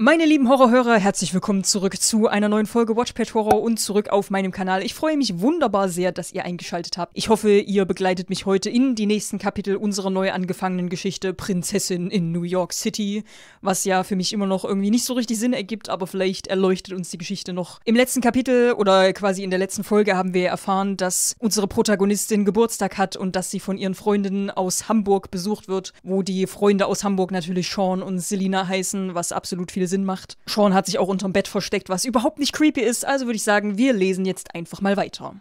Meine lieben Horrorhörer, herzlich willkommen zurück zu einer neuen Folge Watchpad Horror und zurück auf meinem Kanal. Ich freue mich wunderbar sehr, dass ihr eingeschaltet habt. Ich hoffe, ihr begleitet mich heute in die nächsten Kapitel unserer neu angefangenen Geschichte Prinzessin in New York City, was ja für mich immer noch irgendwie nicht so richtig Sinn ergibt, aber vielleicht erleuchtet uns die Geschichte noch. Im letzten Kapitel oder quasi in der letzten Folge haben wir erfahren, dass unsere Protagonistin Geburtstag hat und dass sie von ihren Freundinnen aus Hamburg besucht wird, wo die Freunde aus Hamburg natürlich Sean und Selina heißen, was absolut viel viel Sinn macht. Sean hat sich auch unterm Bett versteckt, was überhaupt nicht creepy ist, also würde ich sagen, wir lesen jetzt einfach mal weiter.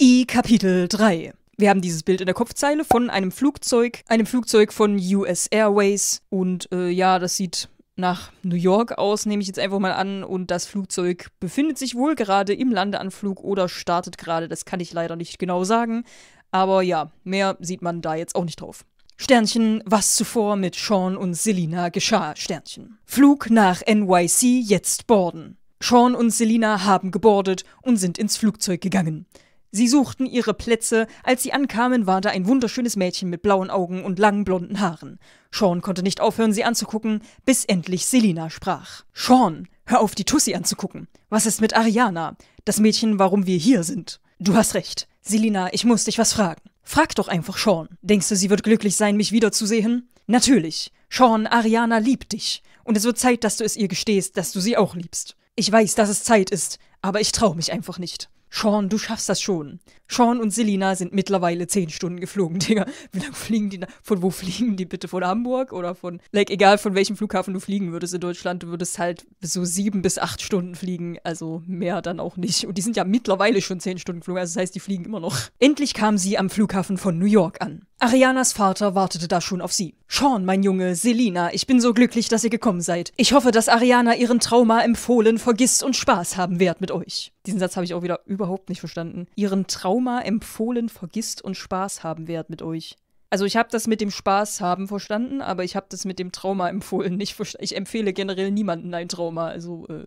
I Kapitel 3 wir haben dieses Bild in der Kopfzeile von einem Flugzeug, einem Flugzeug von US Airways. Und äh, ja, das sieht nach New York aus, nehme ich jetzt einfach mal an. Und das Flugzeug befindet sich wohl gerade im Landeanflug oder startet gerade. Das kann ich leider nicht genau sagen. Aber ja, mehr sieht man da jetzt auch nicht drauf. Sternchen, was zuvor mit Sean und Selina geschah, Sternchen. Flug nach NYC, jetzt boarden. Sean und Selina haben gebordet und sind ins Flugzeug gegangen. Sie suchten ihre Plätze, als sie ankamen, war da ein wunderschönes Mädchen mit blauen Augen und langen blonden Haaren. Sean konnte nicht aufhören, sie anzugucken, bis endlich Selina sprach. Sean, hör auf, die Tussi anzugucken. Was ist mit Ariana? Das Mädchen, warum wir hier sind. Du hast recht. Selina, ich muss dich was fragen. Frag doch einfach Sean. Denkst du, sie wird glücklich sein, mich wiederzusehen? Natürlich. Sean, Ariana liebt dich. Und es wird Zeit, dass du es ihr gestehst, dass du sie auch liebst. Ich weiß, dass es Zeit ist, aber ich traue mich einfach nicht. Sean, du schaffst das schon. Sean und Selina sind mittlerweile zehn Stunden geflogen, Digga. Wie lange fliegen die? Na von wo fliegen die bitte? Von Hamburg oder von, like, egal von welchem Flughafen du fliegen würdest in Deutschland, du würdest halt so sieben bis acht Stunden fliegen. Also mehr dann auch nicht. Und die sind ja mittlerweile schon zehn Stunden geflogen, also das heißt, die fliegen immer noch. Endlich kam sie am Flughafen von New York an. Arianas Vater wartete da schon auf sie. Sean, mein Junge, Selina, ich bin so glücklich, dass ihr gekommen seid. Ich hoffe, dass Ariana ihren Trauma empfohlen vergisst und Spaß haben wird mit euch. Diesen Satz habe ich auch wieder überhaupt nicht verstanden. Ihren Trauma Oma empfohlen, vergisst und Spaß haben werdet mit euch. Also ich habe das mit dem Spaß haben verstanden, aber ich habe das mit dem Trauma empfohlen nicht verstanden. Ich empfehle generell niemanden ein Trauma, also äh,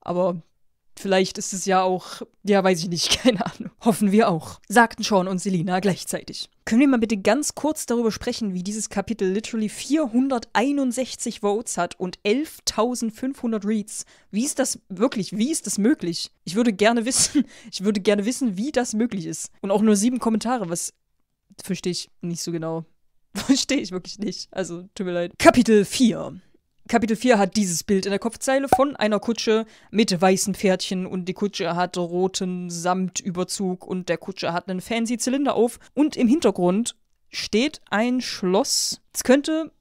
aber Vielleicht ist es ja auch, ja, weiß ich nicht, keine Ahnung. Hoffen wir auch, sagten Sean und Selina gleichzeitig. Können wir mal bitte ganz kurz darüber sprechen, wie dieses Kapitel literally 461 Votes hat und 11.500 Reads? Wie ist das wirklich? Wie ist das möglich? Ich würde gerne wissen, ich würde gerne wissen, wie das möglich ist. Und auch nur sieben Kommentare, was verstehe ich nicht so genau. Verstehe ich wirklich nicht. Also, tut mir leid. Kapitel 4. Kapitel 4 hat dieses Bild in der Kopfzeile von einer Kutsche mit weißen Pferdchen und die Kutsche hat roten Samtüberzug und der Kutsche hat einen fancy Zylinder auf und im Hintergrund steht ein Schloss. Es könnte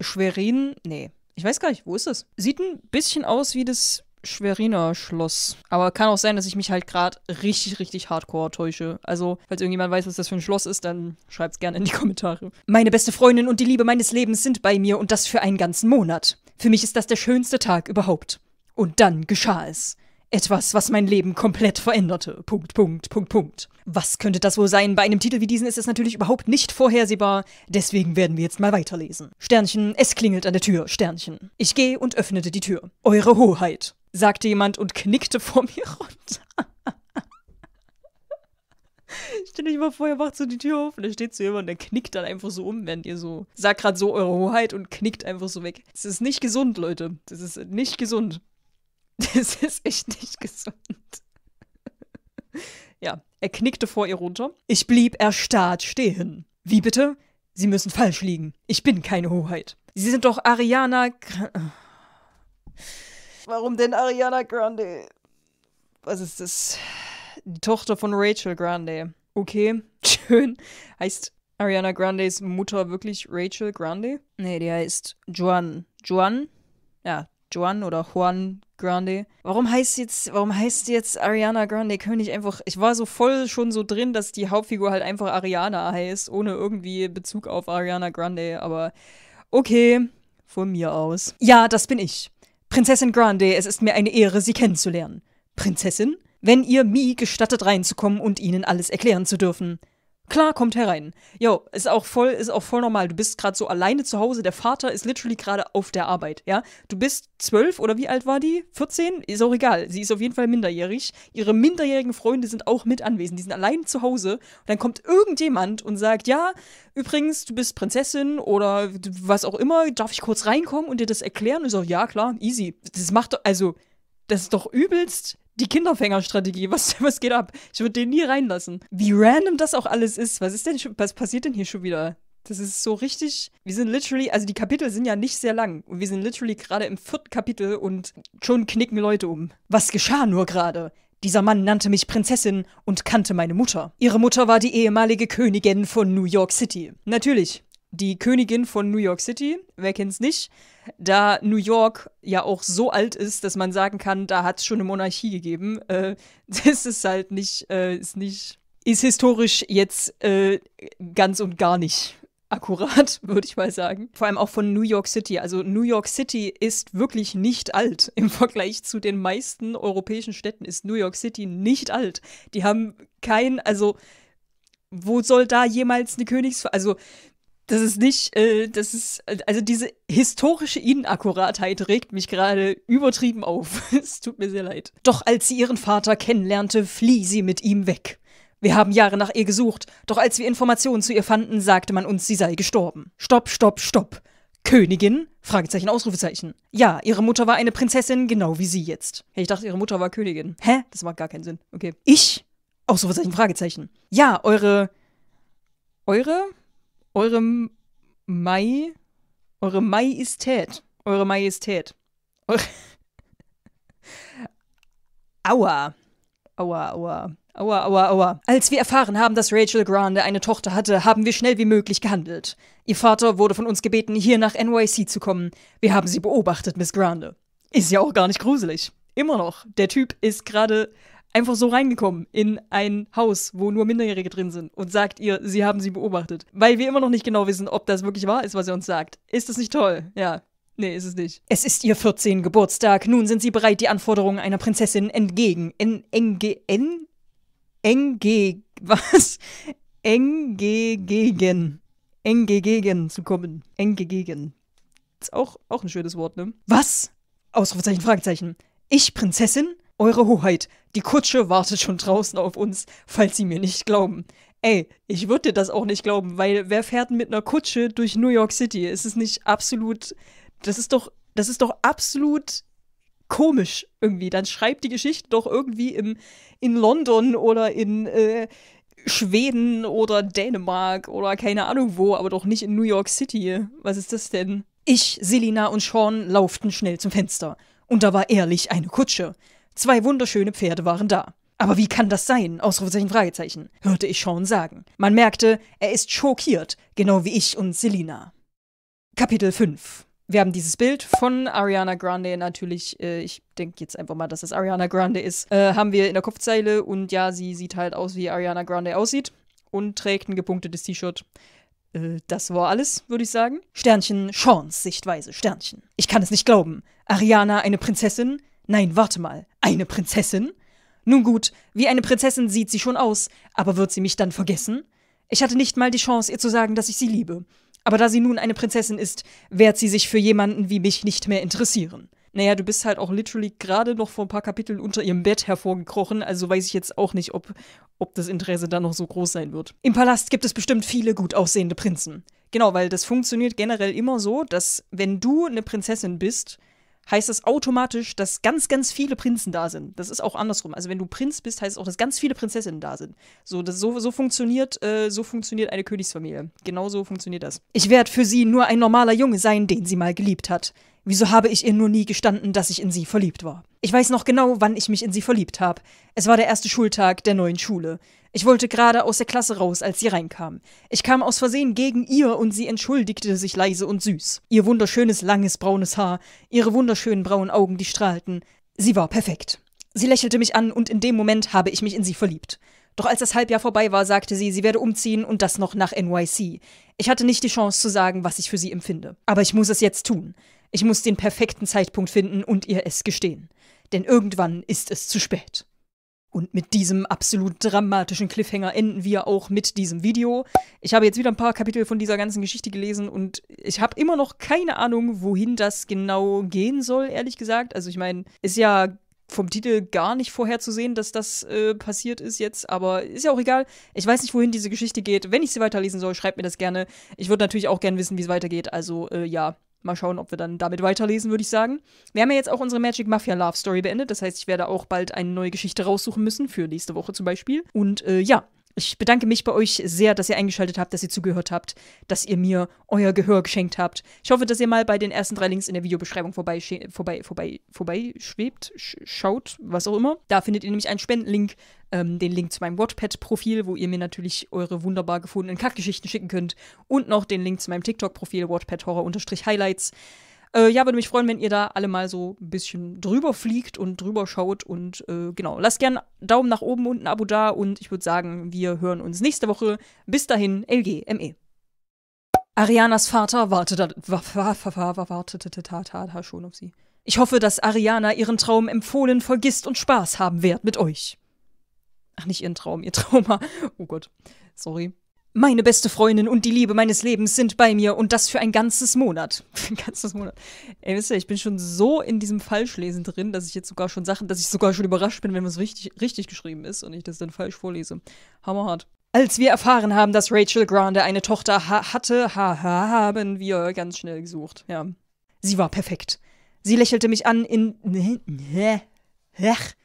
Schwerin, nee, ich weiß gar nicht, wo ist das? Sieht ein bisschen aus wie das Schweriner Schloss. Aber kann auch sein, dass ich mich halt gerade richtig, richtig hardcore täusche. Also, falls irgendjemand weiß, was das für ein Schloss ist, dann schreibt's gerne in die Kommentare. Meine beste Freundin und die Liebe meines Lebens sind bei mir und das für einen ganzen Monat. Für mich ist das der schönste Tag überhaupt. Und dann geschah es. Etwas, was mein Leben komplett veränderte. Punkt, Punkt, Punkt, Punkt. Was könnte das wohl sein? Bei einem Titel wie diesen ist es natürlich überhaupt nicht vorhersehbar. Deswegen werden wir jetzt mal weiterlesen. Sternchen, es klingelt an der Tür. Sternchen. Ich gehe und öffnete die Tür. Eure Hoheit sagte jemand und knickte vor mir runter. Stell euch mal vor, ihr macht so die Tür auf und da steht so jemand und der knickt dann einfach so um, während ihr so sagt gerade so eure Hoheit und knickt einfach so weg. Das ist nicht gesund, Leute. Das ist nicht gesund. Das ist echt nicht gesund. ja, er knickte vor ihr runter. Ich blieb erstarrt stehen. Wie bitte? Sie müssen falsch liegen. Ich bin keine Hoheit. Sie sind doch Ariana. Warum denn Ariana Grande? Was ist das? Die Tochter von Rachel Grande. Okay, schön. Heißt Ariana Grandes Mutter wirklich Rachel Grande? Nee, die heißt Juan. Juan? Ja, Juan oder Juan Grande. Warum heißt jetzt, warum heißt jetzt Ariana Grande Können nicht einfach? Ich war so voll schon so drin, dass die Hauptfigur halt einfach Ariana heißt, ohne irgendwie Bezug auf Ariana Grande, aber okay, von mir aus. Ja, das bin ich. Prinzessin Grande, es ist mir eine Ehre, Sie kennenzulernen. Prinzessin? Wenn ihr Mi gestattet reinzukommen und Ihnen alles erklären zu dürfen. Klar, kommt herein. Jo, ist auch voll, ist auch voll normal. Du bist gerade so alleine zu Hause. Der Vater ist literally gerade auf der Arbeit, ja. Du bist zwölf oder wie alt war die? 14? Ist auch egal. Sie ist auf jeden Fall minderjährig. Ihre minderjährigen Freunde sind auch mit anwesend. Die sind allein zu Hause. Und dann kommt irgendjemand und sagt, ja, übrigens, du bist Prinzessin oder was auch immer. Darf ich kurz reinkommen und dir das erklären? Und ich sage, ja, klar, easy. Das macht doch, also, das ist doch übelst die Kinderfängerstrategie. Was, was geht ab? Ich würde den nie reinlassen. Wie random das auch alles ist. Was ist denn schon, was passiert denn hier schon wieder? Das ist so richtig. Wir sind literally, also die Kapitel sind ja nicht sehr lang. Und wir sind literally gerade im vierten Kapitel und schon knicken Leute um. Was geschah nur gerade? Dieser Mann nannte mich Prinzessin und kannte meine Mutter. Ihre Mutter war die ehemalige Königin von New York City. Natürlich, die Königin von New York City, wer kennt's nicht, da New York ja auch so alt ist, dass man sagen kann, da hat es schon eine Monarchie gegeben. Äh, das ist halt nicht, äh, ist nicht, ist historisch jetzt äh, ganz und gar nicht akkurat, würde ich mal sagen. Vor allem auch von New York City. Also New York City ist wirklich nicht alt. Im Vergleich zu den meisten europäischen Städten ist New York City nicht alt. Die haben kein, also wo soll da jemals eine Königs... Also das ist nicht, äh, das ist, also diese historische Inakkuratheit regt mich gerade übertrieben auf. es tut mir sehr leid. Doch als sie ihren Vater kennenlernte, flieh sie mit ihm weg. Wir haben Jahre nach ihr gesucht, doch als wir Informationen zu ihr fanden, sagte man uns, sie sei gestorben. Stopp, stopp, stopp. Königin? Fragezeichen, Ausrufezeichen. Ja, ihre Mutter war eine Prinzessin, genau wie sie jetzt. Hey, ich dachte, ihre Mutter war Königin. Hä? Das macht gar keinen Sinn. Okay. Ich? Ausrufezeichen, Fragezeichen. Ja, eure. Eure? eurem Mai, eure Majestät, eure Majestät. Eure aua. Aua, aua. Aua, aua, aua. Als wir erfahren haben, dass Rachel Grande eine Tochter hatte, haben wir schnell wie möglich gehandelt. Ihr Vater wurde von uns gebeten, hier nach NYC zu kommen. Wir haben sie beobachtet, Miss Grande. Ist ja auch gar nicht gruselig. Immer noch. Der Typ ist gerade einfach so reingekommen in ein Haus, wo nur Minderjährige drin sind und sagt ihr, sie haben sie beobachtet. Weil wir immer noch nicht genau wissen, ob das wirklich wahr ist, was er uns sagt. Ist das nicht toll? Ja. Nee, ist es nicht. Es ist ihr 14. Geburtstag. Nun sind sie bereit, die Anforderungen einer Prinzessin entgegen. N NG N NG was? Engegegen. Engegegen zu kommen. Engegegen. Ist auch, auch ein schönes Wort, ne? Was? Ausrufezeichen, Fragezeichen. Ich, Prinzessin? Eure Hoheit, die Kutsche wartet schon draußen auf uns, falls Sie mir nicht glauben. Ey, ich würde dir das auch nicht glauben, weil wer fährt mit einer Kutsche durch New York City? Ist Es nicht absolut. Das ist doch, das ist doch absolut komisch irgendwie. Dann schreibt die Geschichte doch irgendwie im, in London oder in äh, Schweden oder Dänemark oder keine Ahnung wo, aber doch nicht in New York City. Was ist das denn? Ich, Selina und Sean lauften schnell zum Fenster. Und da war ehrlich eine Kutsche. Zwei wunderschöne Pferde waren da. Aber wie kann das sein? Ausrufezeichen, Fragezeichen, hörte ich Sean sagen. Man merkte, er ist schockiert, genau wie ich und Selina. Kapitel 5 wir haben dieses Bild von Ariana Grande natürlich, äh, ich denke jetzt einfach mal, dass es Ariana Grande ist, äh, haben wir in der Kopfzeile und ja, sie sieht halt aus, wie Ariana Grande aussieht und trägt ein gepunktetes T-Shirt. Äh, das war alles, würde ich sagen. Sternchen, Sean's Sichtweise, Sternchen. Ich kann es nicht glauben. Ariana eine Prinzessin? Nein, warte mal. Eine Prinzessin? Nun gut, wie eine Prinzessin sieht sie schon aus, aber wird sie mich dann vergessen? Ich hatte nicht mal die Chance, ihr zu sagen, dass ich sie liebe. Aber da sie nun eine Prinzessin ist, wird sie sich für jemanden wie mich nicht mehr interessieren. Naja, du bist halt auch literally gerade noch vor ein paar Kapiteln unter ihrem Bett hervorgekrochen, also weiß ich jetzt auch nicht, ob, ob das Interesse da noch so groß sein wird. Im Palast gibt es bestimmt viele gut aussehende Prinzen. Genau, weil das funktioniert generell immer so, dass wenn du eine Prinzessin bist, heißt das automatisch, dass ganz, ganz viele Prinzen da sind. Das ist auch andersrum. Also wenn du Prinz bist, heißt es auch, dass ganz viele Prinzessinnen da sind. So, das, so, so funktioniert, äh, so funktioniert eine Königsfamilie. Genau so funktioniert das. Ich werde für sie nur ein normaler Junge sein, den sie mal geliebt hat. Wieso habe ich ihr nur nie gestanden, dass ich in sie verliebt war? Ich weiß noch genau, wann ich mich in sie verliebt habe. Es war der erste Schultag der neuen Schule. Ich wollte gerade aus der Klasse raus, als sie reinkam. Ich kam aus Versehen gegen ihr und sie entschuldigte sich leise und süß. Ihr wunderschönes, langes, braunes Haar, ihre wunderschönen braunen Augen, die strahlten. Sie war perfekt. Sie lächelte mich an und in dem Moment habe ich mich in sie verliebt. Doch als das Halbjahr vorbei war, sagte sie, sie werde umziehen und das noch nach NYC. Ich hatte nicht die Chance zu sagen, was ich für sie empfinde. Aber ich muss es jetzt tun. Ich muss den perfekten Zeitpunkt finden und ihr es gestehen. Denn irgendwann ist es zu spät. Und mit diesem absolut dramatischen Cliffhanger enden wir auch mit diesem Video. Ich habe jetzt wieder ein paar Kapitel von dieser ganzen Geschichte gelesen und ich habe immer noch keine Ahnung, wohin das genau gehen soll, ehrlich gesagt. Also ich meine, ist ja vom Titel gar nicht vorherzusehen, dass das äh, passiert ist jetzt, aber ist ja auch egal. Ich weiß nicht, wohin diese Geschichte geht. Wenn ich sie weiterlesen soll, schreibt mir das gerne. Ich würde natürlich auch gerne wissen, wie es weitergeht. Also äh, ja, Mal schauen, ob wir dann damit weiterlesen, würde ich sagen. Wir haben ja jetzt auch unsere Magic Mafia Love Story beendet. Das heißt, ich werde auch bald eine neue Geschichte raussuchen müssen, für nächste Woche zum Beispiel. Und äh, ja, ich bedanke mich bei euch sehr, dass ihr eingeschaltet habt, dass ihr zugehört habt, dass ihr mir euer Gehör geschenkt habt. Ich hoffe, dass ihr mal bei den ersten drei Links in der Videobeschreibung vorbei, vorbei, vorbei, vorbei schaut, was auch immer. Da findet ihr nämlich einen Spendenlink, ähm, den Link zu meinem Wattpad-Profil, wo ihr mir natürlich eure wunderbar gefundenen Kackgeschichten schicken könnt und noch den Link zu meinem TikTok-Profil Wattpad Horror-Highlights. Äh, ja, würde mich freuen, wenn ihr da alle mal so ein bisschen drüber fliegt und drüber schaut. Und äh, genau, lasst gern Daumen nach oben und ein Abo da. Und ich würde sagen, wir hören uns nächste Woche. Bis dahin, LGME. Arianas Vater wartete, wartete schon auf sie. Ich hoffe, dass Ariana ihren Traum empfohlen vergisst und Spaß haben wird mit euch. Ach, nicht ihren Traum, ihr Trauma. Oh Gott, sorry. Meine beste Freundin und die Liebe meines Lebens sind bei mir und das für ein ganzes Monat. Für ein ganzes Monat. Ey, wisst ihr, ich bin schon so in diesem Falschlesen drin, dass ich jetzt sogar schon Sachen, dass ich sogar schon überrascht bin, wenn was richtig, richtig geschrieben ist und ich das dann falsch vorlese. Hammerhart. Als wir erfahren haben, dass Rachel Grande eine Tochter ha hatte, ha haben wir ganz schnell gesucht. Ja. Sie war perfekt. Sie lächelte mich an in.